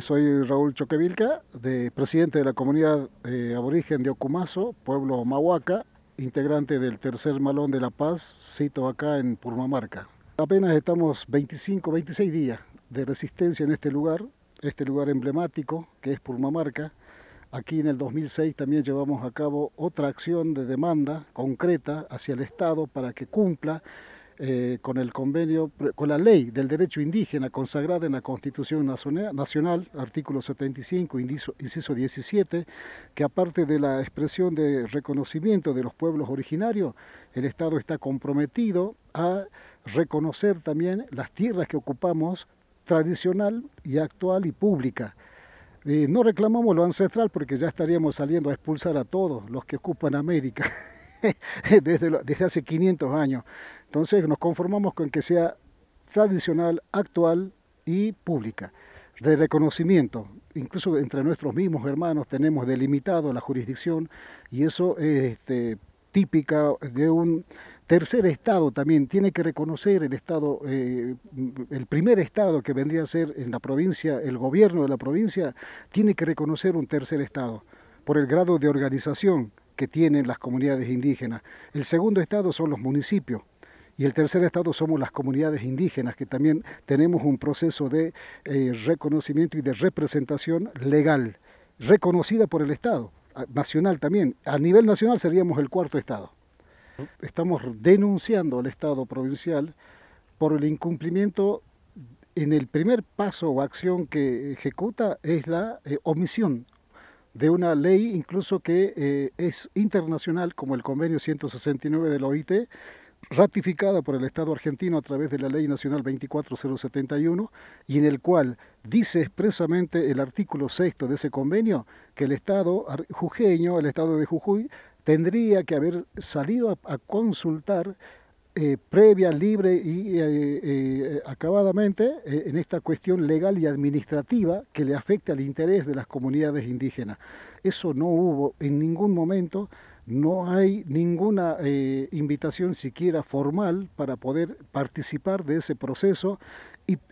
soy Raúl Choquevilca, presidente de la comunidad eh, aborigen de Ocumazo, pueblo Mahuaca, integrante del tercer malón de La Paz, cito acá en Purmamarca. Apenas estamos 25, 26 días de resistencia en este lugar, este lugar emblemático que es Purmamarca. Aquí en el 2006 también llevamos a cabo otra acción de demanda concreta hacia el Estado para que cumpla eh, con el convenio, con la ley del derecho indígena consagrada en la Constitución Nacional, artículo 75, inciso, inciso 17, que aparte de la expresión de reconocimiento de los pueblos originarios, el Estado está comprometido a reconocer también las tierras que ocupamos tradicional y actual y pública. Eh, no reclamamos lo ancestral porque ya estaríamos saliendo a expulsar a todos los que ocupan América desde hace 500 años. Entonces nos conformamos con que sea tradicional, actual y pública, de reconocimiento. Incluso entre nuestros mismos hermanos tenemos delimitado la jurisdicción y eso es este, típica de un tercer estado también. Tiene que reconocer el estado, eh, el primer estado que vendría a ser en la provincia, el gobierno de la provincia, tiene que reconocer un tercer estado por el grado de organización que tienen las comunidades indígenas. El segundo estado son los municipios, y el tercer estado somos las comunidades indígenas, que también tenemos un proceso de eh, reconocimiento y de representación legal, reconocida por el Estado, nacional también. A nivel nacional seríamos el cuarto estado. Estamos denunciando al Estado provincial por el incumplimiento en el primer paso o acción que ejecuta es la eh, omisión de una ley incluso que eh, es internacional como el convenio 169 de la OIT ratificada por el Estado argentino a través de la Ley Nacional 24071 y en el cual dice expresamente el artículo sexto de ese convenio que el Estado jujeño, el Estado de Jujuy, tendría que haber salido a, consultar eh, previa, libre y eh, eh, acabadamente en esta cuestión legal y administrativa que le afecta al interés de las comunidades indígenas. Eso no hubo en ningún momento no hay ninguna eh, invitación siquiera formal para poder participar de ese proceso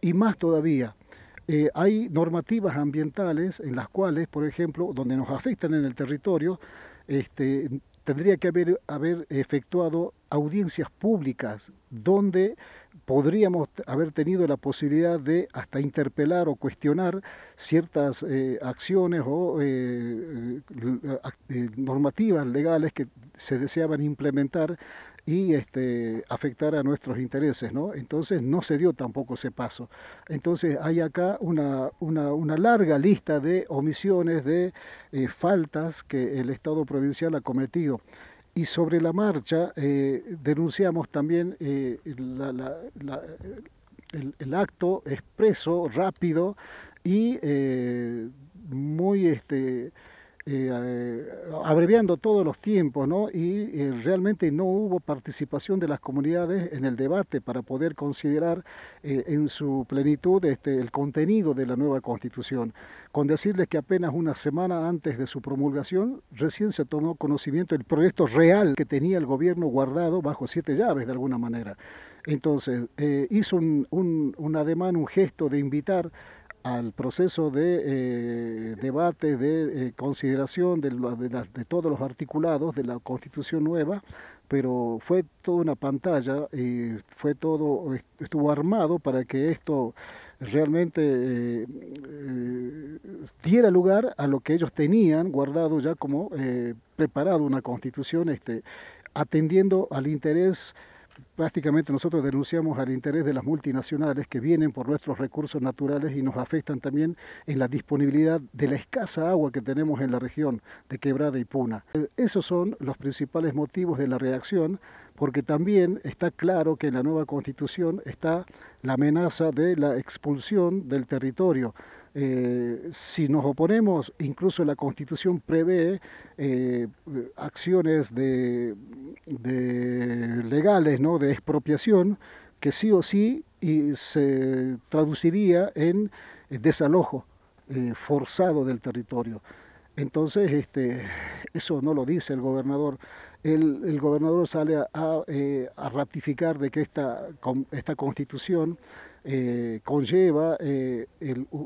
y, más todavía. Eh, hay normativas ambientales en las cuales, por ejemplo, donde nos afectan en el territorio, este, tendría que haber, haber efectuado audiencias públicas donde podríamos haber tenido la posibilidad de hasta interpelar o cuestionar ciertas eh, acciones o eh, eh, normativas legales que se deseaban implementar y este, afectar a nuestros intereses, Entonces no se dio tampoco ese paso. Entonces hay acá una, larga lista de omisiones, de faltas que el Estado provincial ha cometido y sobre la marcha eh, denunciamos también eh, el, acto expreso, rápido y eh, muy este, eh, abreviando todos los tiempos, ¿no? Y eh, realmente no hubo participación de las comunidades en el debate para poder considerar eh, en su plenitud este, el contenido de la nueva constitución. Con decirles que apenas una semana antes de su promulgación, recién se tomó conocimiento el proyecto real que tenía el gobierno guardado bajo siete llaves de alguna manera. Entonces, hizo un ademán, un gesto de invitar al proceso de eh, debate, de eh, consideración de, de, todos los articulados de la Constitución nueva, pero fue toda una pantalla, y fue todo, estuvo armado para que esto realmente eh, diera lugar a lo que ellos tenían guardado ya como preparado una Constitución, este, atendiendo al interés prácticamente nosotros denunciamos al interés de las multinacionales que vienen por nuestros recursos naturales y nos afectan también en la disponibilidad de la escasa agua que tenemos en la región de Quebrada y Puna. Esos son los principales motivos de la reacción porque también está claro que en la nueva constitución está la amenaza de la expulsión del territorio eh, si nos oponemos, incluso la Constitución prevé eh, acciones de, legales, ¿no? de expropiación, que sí o sí y se traduciría en desalojo eh, forzado del territorio. Entonces, este, eso no lo dice el gobernador. El, gobernador sale a, ratificar de que esta, esta constitución eh, conlleva eh,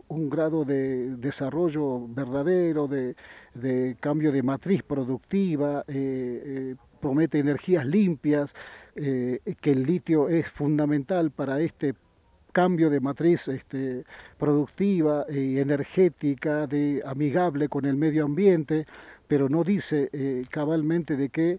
un grado de desarrollo verdadero, de, cambio de matriz productiva, eh, promete energías limpias, que el litio es fundamental para este cambio de matriz este, productiva y energética, de, amigable con el medio ambiente, pero no dice cabalmente de que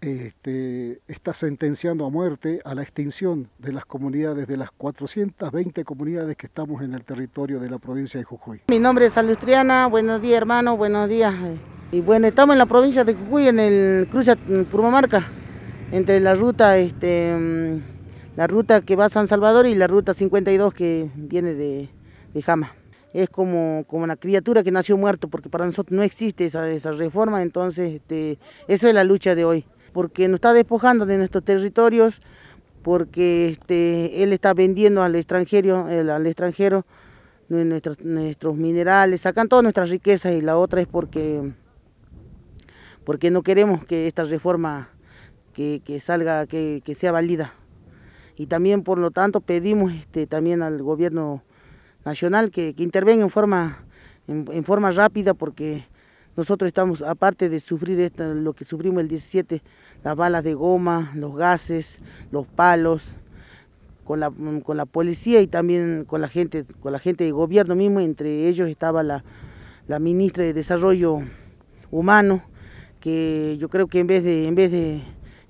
este, está sentenciando a muerte a la extinción de las comunidades, de las 420 comunidades que estamos en el territorio de la provincia de Jujuy. Mi nombre es Salustriana, buenos días hermano, buenos días. Eh. Y bueno, estamos en la provincia de Jujuy, en el cruce Purmamarca, entre la ruta, este, mm, la ruta que va a San Salvador y la ruta 52 que viene de, de Jama es como, como una criatura que nació muerto, porque para nosotros no existe esa, esa reforma, entonces este, eso es la lucha de hoy porque nos está despojando de nuestros territorios, porque este, él está vendiendo al extranjero, al extranjero nuestros, minerales, sacan todas nuestras riquezas y la otra es porque, porque no queremos que esta reforma que, salga, que, sea válida. Y también por lo tanto pedimos este, también al gobierno nacional que, intervenga en forma, en forma rápida porque nosotros estamos, aparte de sufrir lo que sufrimos el 17, las balas de goma, los gases, los palos, mm, con la, policía y también con la gente, con la gente de gobierno mismo, entre ellos estaba la, ministra de Desarrollo Humano, que yo creo que en vez de, en vez de,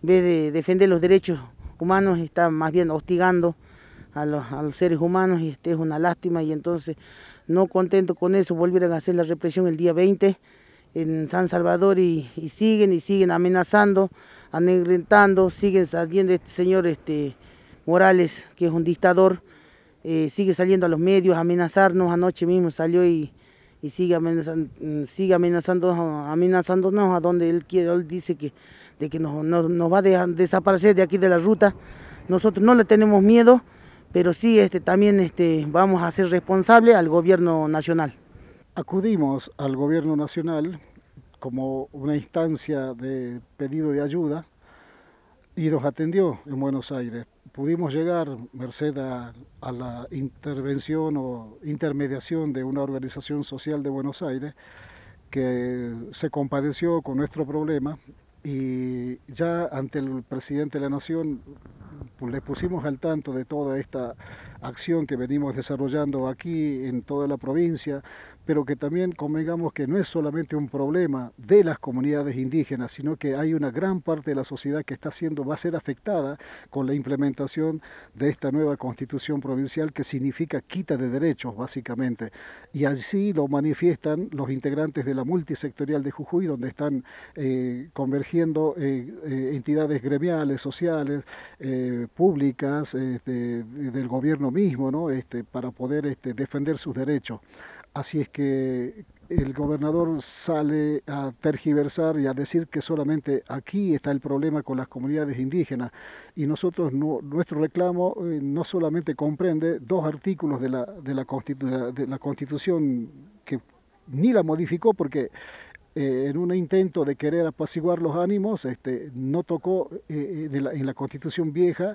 de defender los derechos humanos está más bien hostigando a los, seres humanos y este es una lástima y entonces no contento con eso volvieron a hacer la represión el día 20 en San Salvador y, siguen y siguen amenazando, anegrentando, siguen saliendo este señor este, Morales, que es un dictador, eh, sigue saliendo a los medios a amenazarnos, anoche mismo salió y, sigue, amenazando, sigue amenazándonos, amenazándonos a donde él quiere, él dice que, de que nos, va a desaparecer de aquí de la ruta. Nosotros no le tenemos miedo, pero sí este, también este, vamos a ser responsables al gobierno nacional. Acudimos al gobierno nacional como una instancia de pedido de ayuda y nos atendió en Buenos Aires. Pudimos llegar, merced a, la intervención o intermediación de una organización social de Buenos Aires, que se compadeció con nuestro problema y ya ante el presidente de la Nación pues, le pusimos al tanto de toda esta acción que venimos desarrollando aquí en toda la provincia, pero que también convengamos que no es solamente un problema de las comunidades indígenas, sino que hay una gran parte de la sociedad que está siendo, va a ser afectada con la implementación de esta nueva constitución provincial que significa quita de derechos, básicamente. Y así lo manifiestan los integrantes de la multisectorial de Jujuy, donde están eh, convergiendo eh, eh, entidades gremiales, sociales, públicas, este, del gobierno mismo, ¿no? Este, para poder este, defender sus derechos. Así es que el gobernador sale a tergiversar y a decir que solamente aquí está el problema con las comunidades indígenas. Y nosotros, nuestro reclamo eh, no solamente comprende dos artículos de la, de la, de la Constitución que ni la modificó porque eh, en un intento de querer apaciguar los ánimos, este, no tocó eh, eh, en la constitución vieja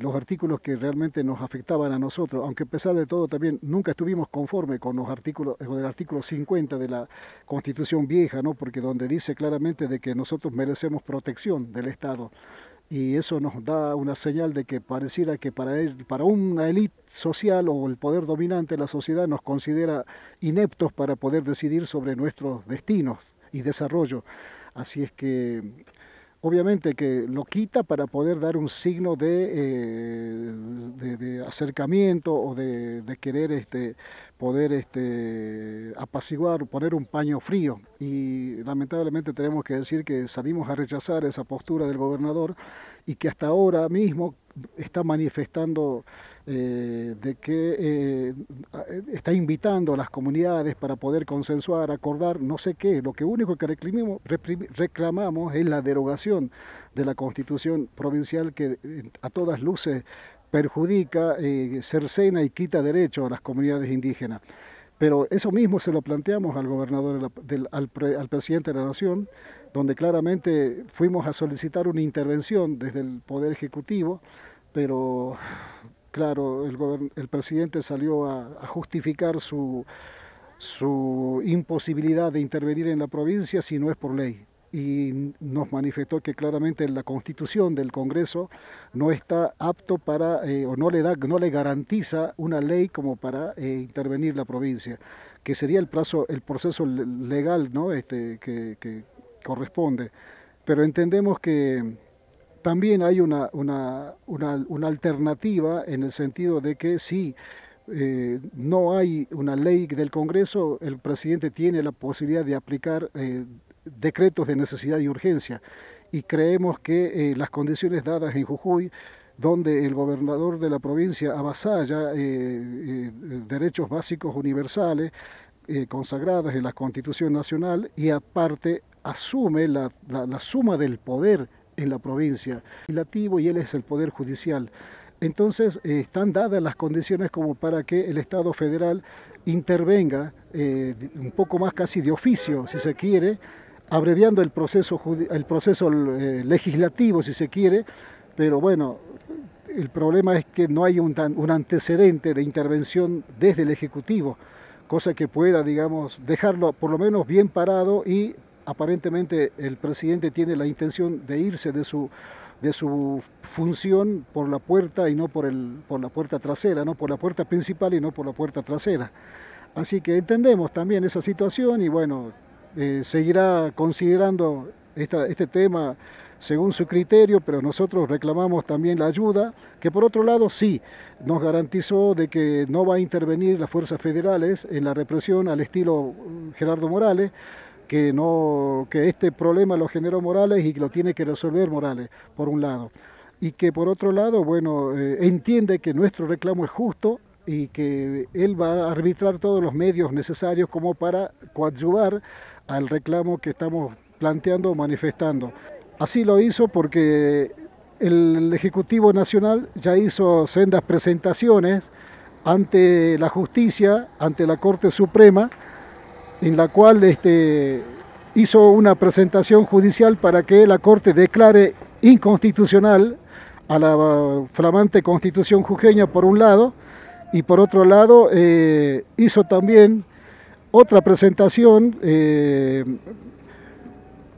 los artículos que realmente nos afectaban a nosotros, aunque a pesar de todo también nunca estuvimos conformes con los artículos, con el artículo 50 de la constitución vieja, ¿no? porque donde dice claramente de que nosotros merecemos protección del Estado y eso nos da una señal de que pareciera que para, para una élite social o el poder dominante la sociedad nos considera ineptos para poder decidir sobre nuestros destinos y desarrollo. Así es que obviamente que lo quita para poder dar un signo de, eh, de, acercamiento o de, querer este, poder este, apaciguar, poner un paño frío. Y lamentablemente tenemos que decir que salimos a rechazar esa postura del gobernador y que hasta ahora mismo está manifestando eh, de que eh, está invitando a las comunidades para poder consensuar, acordar, no sé qué. Lo que único que reclamamos es la derogación de la constitución provincial que eh, a todas luces perjudica, cercena y quita derechos a las comunidades indígenas. Pero eso mismo se lo planteamos al gobernador, al, presidente de la Nación, donde claramente fuimos a solicitar una intervención desde el Poder Ejecutivo pero claro, el, presidente salió a, justificar su, su imposibilidad de intervenir en la provincia si no es por ley. Y nos manifestó que claramente la constitución del Congreso no está apto para, eh, o no le, da, no le garantiza una ley como para eh, intervenir la provincia, que sería el, plazo, el proceso legal ¿no? este, que corresponde. Pero entendemos que también hay una, alternativa en el sentido de que si eh, no hay una ley del Congreso, el presidente tiene la posibilidad de aplicar eh, decretos de necesidad y urgencia. Y creemos que eh, las condiciones dadas en Jujuy, donde el gobernador de la provincia avasalla derechos básicos universales consagrados en la Constitución Nacional y aparte asume la suma del poder en la provincia, legislativo y él es el Poder Judicial. Entonces eh, están dadas las condiciones como para que el Estado federal intervenga eh, un poco más casi de oficio, si se quiere, abreviando el proceso, el proceso eh, legislativo, si se quiere, pero bueno, el problema es que no hay un, un antecedente de intervención desde el Ejecutivo cosa que pueda, digamos, dejarlo por lo menos bien parado y aparentemente el presidente tiene la intención de irse de su de su función por la puerta y no por, el, por la puerta trasera, no por la puerta principal y no por la puerta trasera. Así que entendemos también esa situación y bueno, eh, seguirá considerando este tema según su criterio, pero nosotros reclamamos también la ayuda, que por otro lado sí nos garantizó de que no va a intervenir las fuerzas federales en la represión al estilo eh, Gerardo Morales, que, no, que este problema lo generó Morales y que lo tiene que resolver Morales, por un lado. Y que por otro lado, bueno, eh, entiende que nuestro reclamo es justo y que él va a arbitrar todos los medios necesarios como para coadyuvar al reclamo que estamos planteando o manifestando. Así lo hizo porque el Ejecutivo Nacional ya hizo sendas presentaciones ante la justicia, ante la Corte Suprema, en la cual este, hizo una presentación judicial para que la Corte declare inconstitucional a la flamante constitución jujeña por un lado, y por otro lado eh, hizo también otra presentación eh,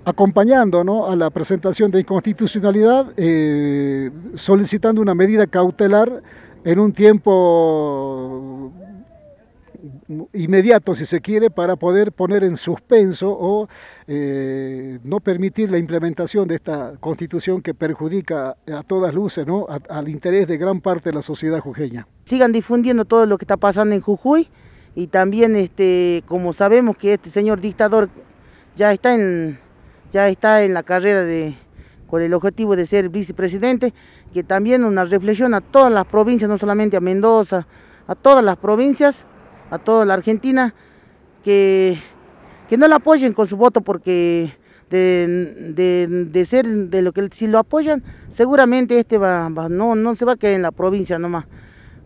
acompañando a la presentación de inconstitucionalidad, eh, solicitando una medida cautelar en un tiempo inmediato, si se quiere, para poder poner en suspenso o eh, no permitir la implementación de esta constitución que perjudica a todas luces ¿no? al interés de gran parte de la sociedad jujeña. Sigan difundiendo todo lo que está pasando en Jujuy y también, este, como sabemos que este señor dictador ya está en, ya está en la carrera de, con el objetivo de ser vicepresidente, que también una reflexión a todas las provincias, no solamente a Mendoza, a todas las provincias, a toda la Argentina que, no la apoyen con su voto porque de, ser de lo que si lo apoyan, seguramente este va, no, no se va a quedar en la provincia nomás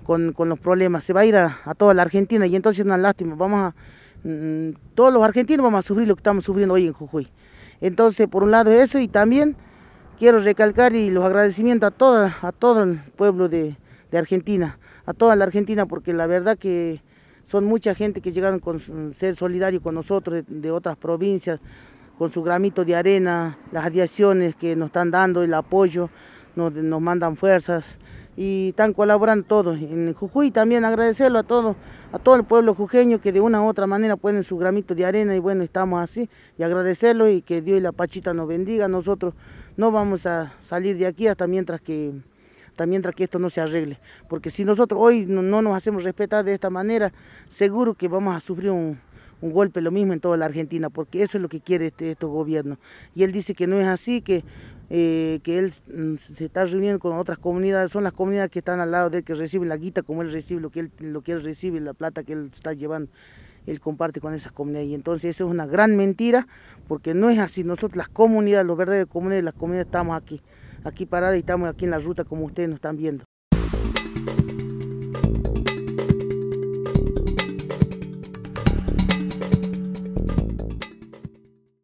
con, con los problemas, se va a ir a, toda la Argentina y entonces es una lástima, vamos a mm, todos los argentinos vamos a sufrir lo que estamos sufriendo hoy en Jujuy. Entonces, por un lado eso y también quiero recalcar y los agradecimientos a toda, a todo el pueblo de Argentina, a toda la Argentina, porque la verdad que son mucha gente que llegaron con ser solidario con nosotros de, otras provincias, con su gramito de arena, las adiaciones que nos están dando, el apoyo, nos, nos mandan fuerzas y están colaborando todos. En Jujuy también agradecerlo a todos, a todo el pueblo jujeño que de una u otra manera ponen su gramito de arena y bueno, estamos así y agradecerlo y que Dios y la Pachita nos bendiga. Nosotros no vamos a salir de aquí hasta mientras que también mientras que esto no se arregle. Porque si nosotros hoy no, nos hacemos respetar de esta manera, seguro que vamos a sufrir un, golpe, lo mismo en toda la Argentina, porque eso es lo que quiere este, estos gobierno Y él dice que no es así, que, eh, que él mm, se está reuniendo con otras comunidades, son las comunidades que están al lado de él, que reciben la guita como él recibe, lo que él, lo que él recibe, la plata que él está llevando, él comparte con esas comunidades. Y entonces eso es una gran mentira, porque no es así. Nosotros las comunidades, los verdaderos comunidades, las comunidades estamos aquí aquí parada y estamos aquí en la ruta como ustedes nos están viendo.